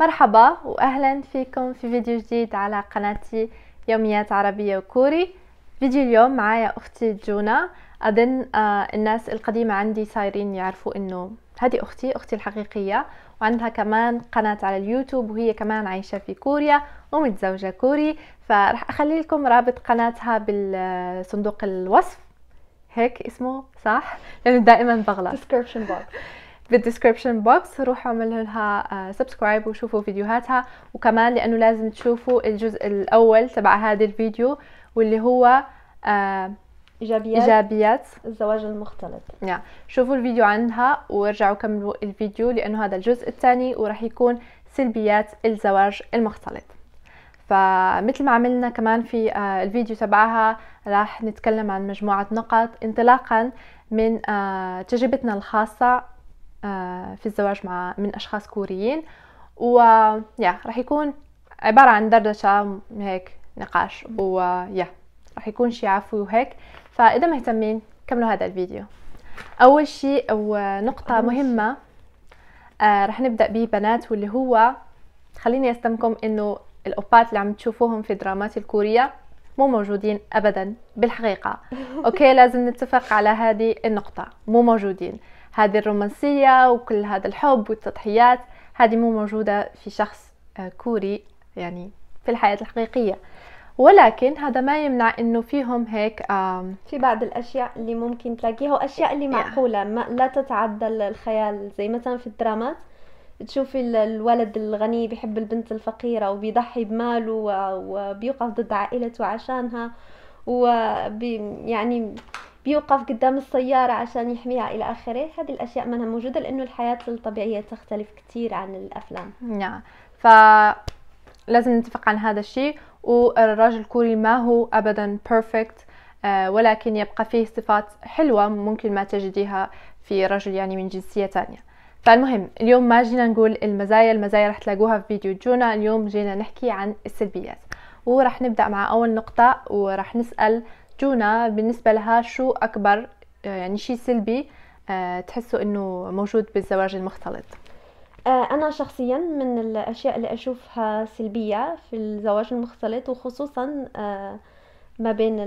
مرحبا واهلا فيكم في فيديو جديد على قناتي يوميات عربية وكوري فيديو اليوم معايا اختي جونا اظن آه، الناس القديمة عندي صايرين يعرفوا انه هذه اختي اختي الحقيقية وعندها كمان قناة على اليوتيوب وهي كمان عايشة في كوريا ومتزوجة كوري فراح اخلي لكم رابط قناتها بالصندوق الوصف هيك اسمه صح لانه دائما بغلط بالديسكريبشن بوكس روحوا اعملوا لها سبسكرايب آه، وشوفوا فيديوهاتها وكمان لانه لازم تشوفوا الجزء الاول تبع هذا الفيديو واللي هو آه، ايجابيات ايجابيات الزواج المختلط yeah. شوفوا الفيديو عنها وارجعوا كملوا الفيديو لانه هذا الجزء الثاني وراح يكون سلبيات الزواج المختلط فمثل ما عملنا كمان في آه، الفيديو تبعها راح نتكلم عن مجموعة نقط انطلاقا من تجربتنا الخاصة آه، في الزواج مع من اشخاص كوريين ويا راح يكون عباره عن دردشه هيك نقاش ويا راح يكون شي عفوي وهيك فاذا مهتمين كملوا هذا الفيديو اول شيء ونقطه مهمه آه رح نبدا به بنات واللي هو خليني استمكم انه الاوبات اللي عم تشوفوهم في الدرامات الكوريه مو موجودين ابدا بالحقيقه اوكي لازم نتفق على هذه النقطه مو موجودين هذه الرومانسية وكل هذا الحب والتضحيات هذه مو موجودة في شخص آه، كوري يعني في الحياة الحقيقية ولكن هذا ما يمنع انه فيهم هيك في بعض الاشياء اللي ممكن تلاقيها واشياء اللي معقوله ما لا تتعدى الخيال زي مثلا في الدرامات تشوفي الولد الغني بيحب البنت الفقيرة وبيضحي بماله وبيوقف ضد عائلته عشانها ويعني يعني بيوقف قدام السيارة عشان يحميها إلى آخره هذه الأشياء منها موجودة لأنه الحياة الطبيعية تختلف كثير عن الأفلام نعم فلازم لازم نتفق عن هذا الشيء والراجل الكوري ما هو أبدا بيرفكت آه، ولكن يبقى فيه صفات حلوة ممكن ما تجديها في رجل يعني من جنسية ثانية فالمهم اليوم ما جينا نقول المزايا المزايا رح تلاقوها في فيديو جونا اليوم جينا نحكي عن السلبيات ورح نبدأ مع أول نقطة ورح نسأل جونا بالنسبة لها شو أكبر آه، يعني شيء سلبي آه، تحسوا إنه موجود بالزواج المختلط آه، أنا شخصيا من الأشياء اللي أشوفها سلبية في الزواج المختلط وخصوصا ما بين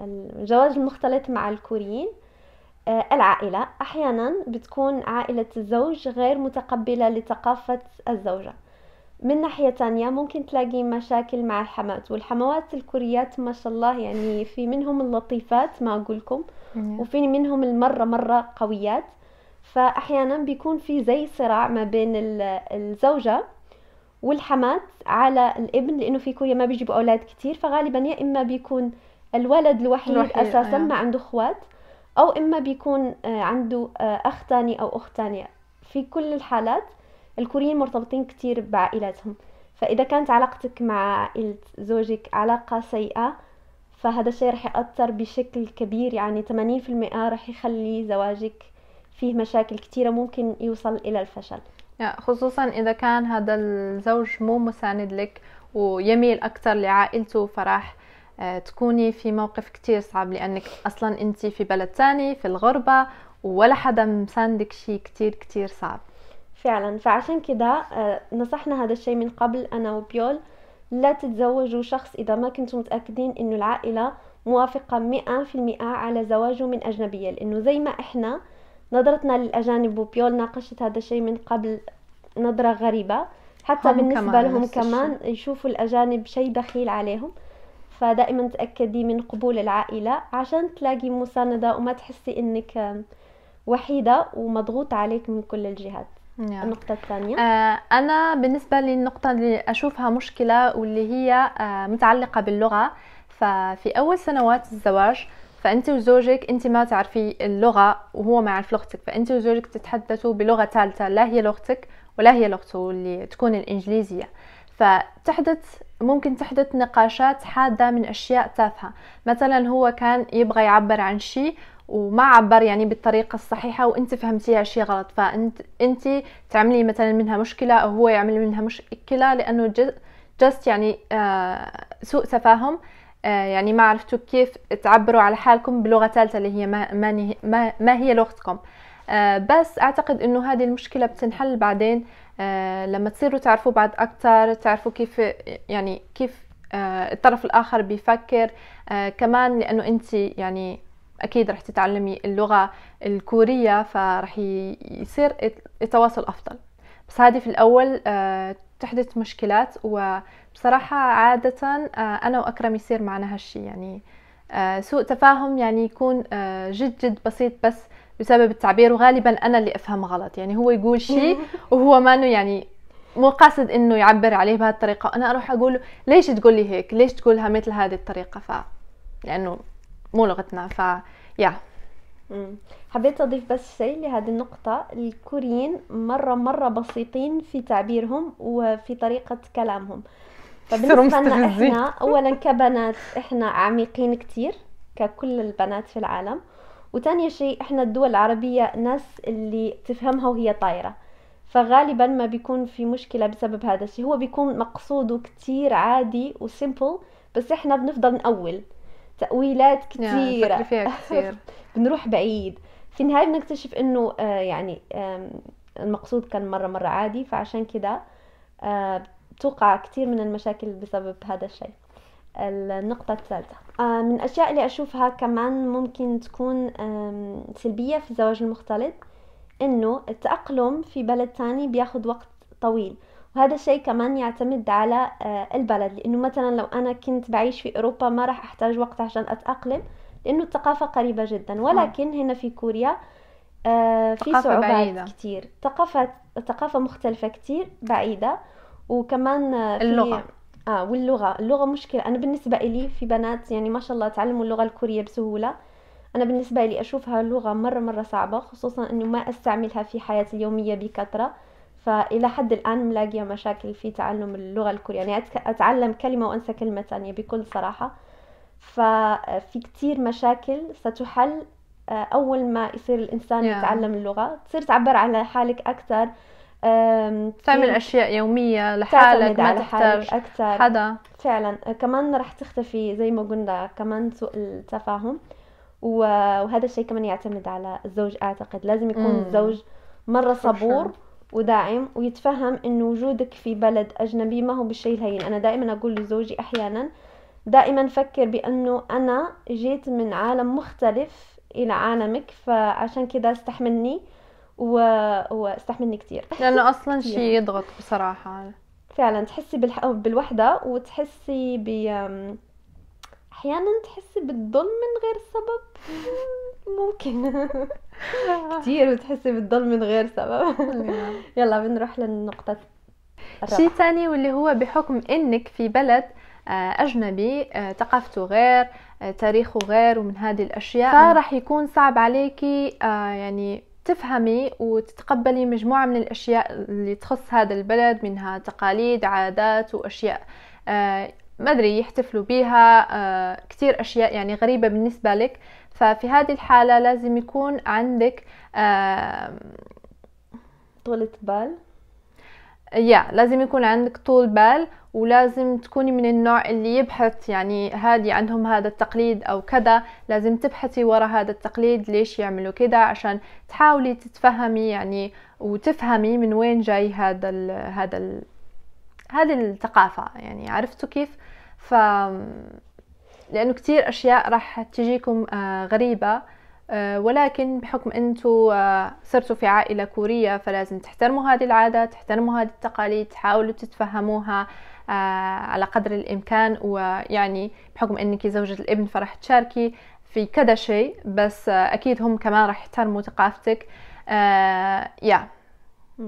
الزواج المختلط مع الكوريين العائلة أحيانا بتكون عائلة الزوج غير متقبلة لثقافة الزوجة من ناحية تانية ممكن تلاقي مشاكل مع الحمات والحموات الكوريات ما شاء الله يعني في منهم اللطيفات ما أقولكم وفي منهم المرة مرة قويات فأحيانا بيكون في زي صراع ما بين الزوجة والحمات على الابن لأنه في كوريا ما بيجيبوا أولاد كتير فغالبا يا إما بيكون الولد الوحيد, الوحيد أساسا آه. ما عنده أخوات أو إما بيكون آه، عنده آه، أخ تاني أو أخت تانية في كل الحالات الكوريين مرتبطين كتير بعائلاتهم فاذا كانت علاقتك مع عائلة زوجك علاقة سيئة فهذا الشيء راح يأثر بشكل كبير يعني 80% راح يخلي زواجك فيه مشاكل كتيرة ممكن يوصل إلى الفشل خصوصا إذا كان هذا الزوج مو مساند لك ويميل أكثر لعائلته فراح آه، تكوني في موقف كتير صعب لأنك أصلا أنت في بلد تاني في الغربة ولا حدا مساندك شي كتير كتير صعب فعلا فعشان كده آه، نصحنا هذا الشيء من قبل انا وبيول لا تتزوجوا شخص اذا ما كنتم متاكدين انه العائله موافقه مئة في المئة على زواجه من اجنبيه لانه زي ما احنا نظرتنا للاجانب وبيول ناقشت هذا الشيء من قبل نظره غريبه حتى بالنسبه كمان لهم كمان يشوفوا الاجانب شيء بخيل عليهم فدائما تاكدي من قبول العائله عشان تلاقي مسانده وما تحسي انك وحيده ومضغوط عليك من كل الجهات النقطة الثانية آه أنا بالنسبة للنقطة اللي أشوفها مشكلة واللي هي آه متعلقة باللغة ففي أول سنوات الزواج فأنت وزوجك أنت ما تعرفي اللغة وهو ما يعرف لغتك فأنت وزوجك تتحدثوا بلغة ثالثة لا هي لغتك ولا هي لغته اللي تكون الإنجليزية فتحدث ممكن تحدث نقاشات حادة من أشياء تافهة مثلا هو كان يبغى يعبر عن شيء وما عبر يعني بالطريقه الصحيحه وانت فهمتيها شي غلط فانت انت تعملي مثلا منها مشكله او هو يعمل منها مشكله لانه جست يعني آه سوء تفاهم آه يعني ما عرفتوا كيف تعبروا على حالكم بلغه ثالثه اللي هي ما, ما, ما, ما هي لغتكم آه بس اعتقد انه هذه المشكله بتنحل بعدين آه لما تصيروا تعرفوا بعض اكثر تعرفوا كيف يعني كيف آه الطرف الاخر بيفكر آه كمان لانه انت يعني اكيد رح تتعلمي اللغه الكوريه فرح يصير التواصل افضل بس هذه في الاول آه، تحدث مشكلات وبصراحه عاده آه، انا واكرم يصير معنا هالشي يعني آه، سوء تفاهم يعني يكون جد جد بسيط بس بسبب التعبير وغالبا انا اللي افهم غلط يعني هو يقول شيء وهو ما انه يعني مو قاصد انه يعبر عليه بهالطريقه انا اروح اقول له ليش تقول لي هيك ليش تقولها مثل هذه الطريقه ف لانه مو لغتنا ف يا حبيت أضيف بس شيء لهذه النقطة الكوريين مرة مرة بسيطين في تعبيرهم وفي طريقة كلامهم فبالنسبة لنا احنا أولا كبنات احنا عميقين كتير ككل البنات في العالم وثاني شيء احنا الدول العربية ناس اللي تفهمها وهي طايرة فغالبا ما بيكون في مشكلة بسبب هذا الشيء هو بيكون مقصوده كتير عادي وسيمبل بس احنا بنفضل نأول تاويلات كثيره فيها كثير بنروح بعيد في النهايه بنكتشف انه آه، يعني المقصود كان مره مره عادي فعشان كده آه توقع كثير من المشاكل بسبب هذا الشيء النقطة الثالثة آه، من الأشياء اللي أشوفها كمان ممكن تكون سلبية في الزواج المختلط إنه التأقلم في بلد تاني بياخد وقت طويل وهذا الشيء كمان يعتمد على آه، البلد لانه مثلا لو انا كنت بعيش في اوروبا ما راح احتاج وقت عشان اتاقلم لانه الثقافه قريبه جدا ولكن هنا في كوريا آه، في صعوبات كثير كتير ثقافه ثقافه مختلفه كتير بعيده وكمان آه، في اللغه اه واللغه اللغه مشكله انا بالنسبه لي في بنات يعني ما شاء الله تعلموا اللغه الكوريه بسهوله انا بالنسبه لي اشوفها لغه مره مره صعبه خصوصا انه ما استعملها في حياتي اليوميه بكثره فإلى حد الآن ملاقية مشاكل في تعلم اللغة يعني أتعلم كلمة وأنسى كلمة ثانية بكل صراحة ففي كتير مشاكل ستحل آه، أول ما يصير الإنسان yeah. يتعلم اللغة تصير تعبر على حالك أكثر تعمل أشياء يومية لحالك ما تحتاج أكثر حدا فعلا آه، كمان راح تختفي زي ما قلنا كمان سوء التفاهم وهذا الشيء كمان يعتمد على الزوج أعتقد لازم يكون mm. الزوج مرة صبور sure. وداعم ويتفهم انه وجودك في بلد اجنبي ما هو بالشيء الهين انا دائما اقول لزوجي احيانا دائما فكر بانه انا جيت من عالم مختلف الى عالمك فعشان كذا استحملني و... واستحملني كثير لانه اصلا شيء يضغط بصراحه فعلا تحسي بالح... بالوحده وتحسي ب احيانا تحسي بالظلم من غير سبب ممكن كتير بتحسي بالظلم من غير سبب نعم. يلا بنروح للنقطة شيء ثاني واللي هو بحكم انك في بلد آه، اجنبي آه، ثقافته غير آه، تاريخه غير ومن هذه الاشياء فراح يكون صعب عليكي يعني تفهمي وتتقبلي مجموعة من الأشياء اللي تخص هذا البلد منها تقاليد عادات وأشياء ما ادري يحتفلوا بيها آه، كثير اشياء يعني غريبه بالنسبه لك ففي هذه الحاله لازم يكون عندك طولة بال يا لازم يكون عندك طول بال ولازم تكوني من النوع اللي يبحث يعني هادي عندهم هذا التقليد او كذا لازم تبحثي ورا هذا التقليد ليش يعملوا كذا عشان تحاولي تتفهمي يعني وتفهمي من وين جاي هذا ال هذا ال هذه الثقافة يعني عرفتوا كيف ف لانه كتير اشياء راح تجيكم آه، غريبه آه، ولكن بحكم انتم آه، صرتوا في عائلة كورية فلازم تحترموا هذه العادة تحترموا هذه التقاليد تحاولوا تتفهموها على قدر الامكان ويعني بحكم انك زوجة الابن فراح تشاركي في كذا شيء بس اكيد هم كمان راح يحترموا ثقافتك يا yeah.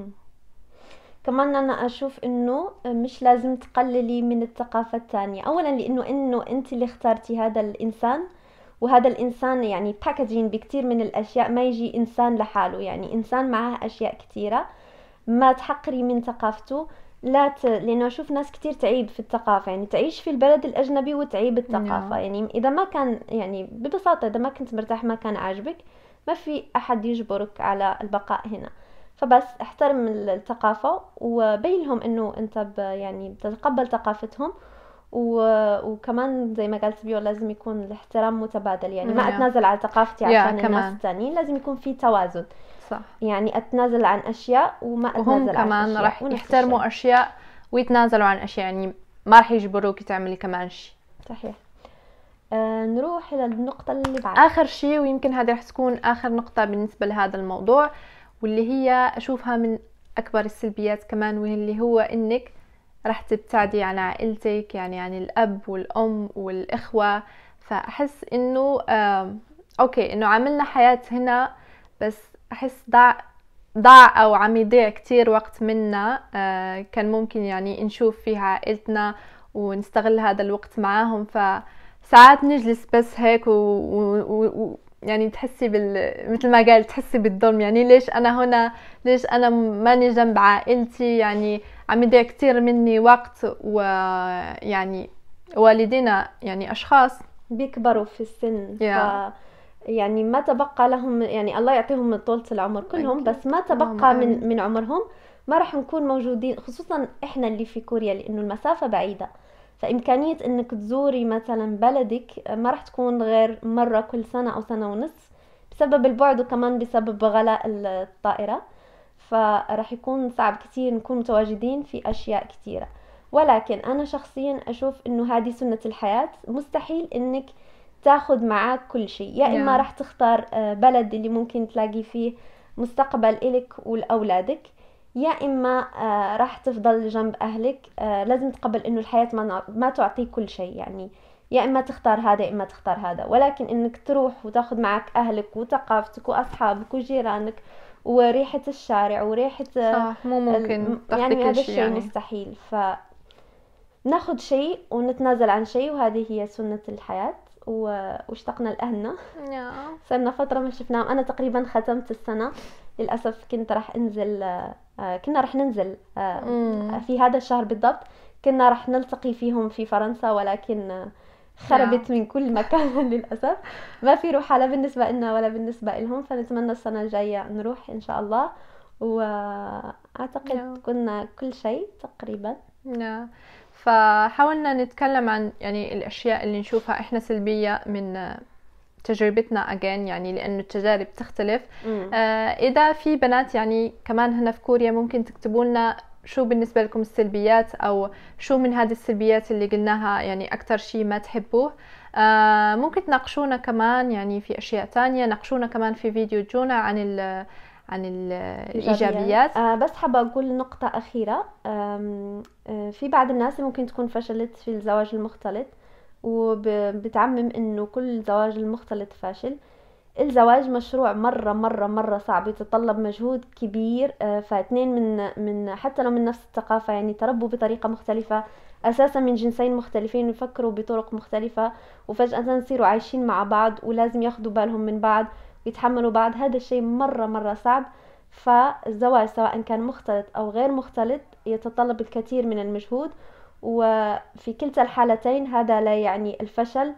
كمان انا اشوف انه مش لازم تقللي من الثقافة الثانية اولا لانه انه انت اللي اخترتي هذا الانسان وهذا الانسان يعني باكجين بكتير من الاشياء ما يجي انسان لحاله يعني انسان معاه اشياء كثيرة ما تحقري من ثقافته لا ت... لانه اشوف ناس كتير تعيب في الثقافه يعني تعيش في البلد الاجنبي وتعيب الثقافه نعم. يعني اذا ما كان يعني ببساطه اذا ما كنت مرتاح ما كان عاجبك ما في احد يجبرك على البقاء هنا فبس احترم الثقافة وبين لهم انه انت ب يعني بتتقبل ثقافتهم و... وكمان زي ما قالت بيو لازم يكون الاحترام متبادل يعني ما اتنازل عن ثقافتي عشان الناس الثانيين لازم يكون في توازن صح يعني اتنازل عن اشياء وما اتنازل وهم عن كمان راح يحترموا اشياء ويتنازلوا عن اشياء يعني ما راح يجبروك تعملي كمان شيء صحيح آه نروح الى النقطه اللي بعدها آخر شيء ويمكن هذه راح تكون آخر نقطة بالنسبة لهذا الموضوع واللي هي أشوفها من أكبر السلبيات كمان واللي هو إنك راح تبتعدي عن عائلتك يعني عن الأب والأم والإخوة فأحس إنه آه أوكي إنه عملنا حياة هنا بس أحس ضاع ضاع أو عم يضيع كتير وقت منا آه كان ممكن يعني نشوف فيها عائلتنا ونستغل هذا الوقت معاهم ف ساعات نجلس بس هيك و... و... و... يعني تحسي بال مثل ما قال تحسي بالظلم يعني ليش انا هنا ليش انا ماني جنب عائلتي يعني عم يضيع كثير مني وقت ويعني والدينا يعني اشخاص بيكبروا في السن yeah. ف... يعني ما تبقى لهم يعني الله يعطيهم طولة العمر كلهم بس ما تبقى من من عمرهم ما راح نكون موجودين خصوصا احنا اللي في كوريا لانه المسافة بعيدة فامكانيه انك تزوري مثلا بلدك ما راح تكون غير مره كل سنه او سنه ونص بسبب البعد وكمان بسبب غلاء الطائره فراح يكون صعب كتير نكون متواجدين في اشياء كتيره ولكن انا شخصيا اشوف انه هذه سنه الحياه مستحيل انك تاخذ معك كل شيء يا اما نعم. راح تختار آه، بلد اللي ممكن تلاقي فيه مستقبل إلك ولأولادك يا اما آه، راح تفضل جنب اهلك آه، لازم تقبل انه الحياه ما ما تعطيك كل شيء يعني يا اما تختار هذا يا اما تختار هذا ولكن انك تروح وتاخذ معك اهلك وثقافتك واصحابك وجيرانك وريحه الشارع وريحه آه، صح مو ممكن يعني هذا الشيء يعني. مستحيل ف ناخذ شيء ونتنازل عن شيء وهذه هي سنه الحياه واشتقنا لاهلنا نعم. صرنا فتره ما شفناهم انا تقريبا ختمت السنه للاسف كنت راح انزل آه، كنا راح ننزل آه، في هذا الشهر بالضبط كنا راح نلتقي فيهم في فرنسا ولكن خربت من كل مكان للاسف ما في روح لا بالنسبه لنا ولا بالنسبه لهم فنتمنى السنه الجايه نروح ان شاء الله واعتقد كنا كل شيء تقريبا فحاولنا نتكلم عن يعني الاشياء اللي نشوفها احنا سلبيه من تجربتنا اجين يعني لانه التجارب تختلف آه اذا في بنات يعني كمان هنا في كوريا ممكن تكتبوا لنا شو بالنسبه لكم السلبيات او شو من هذه السلبيات اللي قلناها يعني اكثر شيء ما تحبوه آه ممكن تناقشونا كمان يعني في اشياء تانية ناقشونا كمان في فيديو جونا عن ال عن الايجابيات آه بس حابه اقول نقطه اخيره آه في بعض الناس ممكن تكون فشلت في الزواج المختلط وبتعمم انه كل زواج المختلط فاشل الزواج مشروع مرة مرة مرة صعب يتطلب مجهود كبير آه، فاثنين من من حتى لو من نفس الثقافة يعني تربوا بطريقة مختلفة أساسا من جنسين مختلفين يفكروا بطرق مختلفة وفجأة يصيروا عايشين مع بعض ولازم ياخدوا بالهم من بعض ويتحملوا بعض هذا الشيء مرة مرة صعب فالزواج سواء كان مختلط أو غير مختلط يتطلب الكثير من المجهود وفي كلتا الحالتين هذا لا يعني الفشل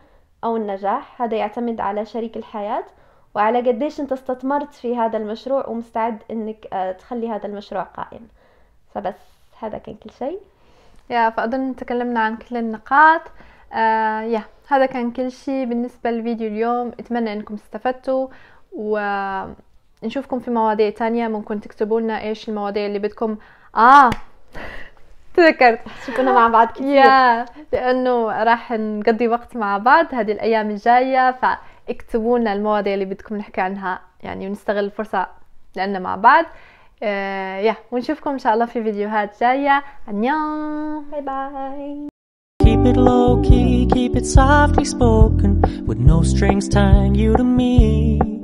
أو النجاح هذا يعتمد على شريك الحياة وعلى قديش أنت استثمرت في هذا المشروع ومستعد أنك آه، تخلي هذا المشروع قائم فبس هذا كان كل شيء يا فأظن تكلمنا عن كل النقاط آه يا هذا كان كل شيء بالنسبة لفيديو اليوم اتمنى انكم استفدتوا ونشوفكم في مواضيع تانية ممكن تكتبوا لنا ايش المواضيع اللي بدكم اه تذكرت شو كنا مع بعض كثير يا لانه راح نقضي وقت مع بعض هذه الايام الجايه فاكتبوا لنا المواضيع اللي بدكم نحكي عنها يعني ونستغل الفرصه لأننا مع بعض آه يا ونشوفكم إن شاء الله في فيديوهات جاية انيون باي باي Keep it low key, keep it softly spoken With no strings tying you to me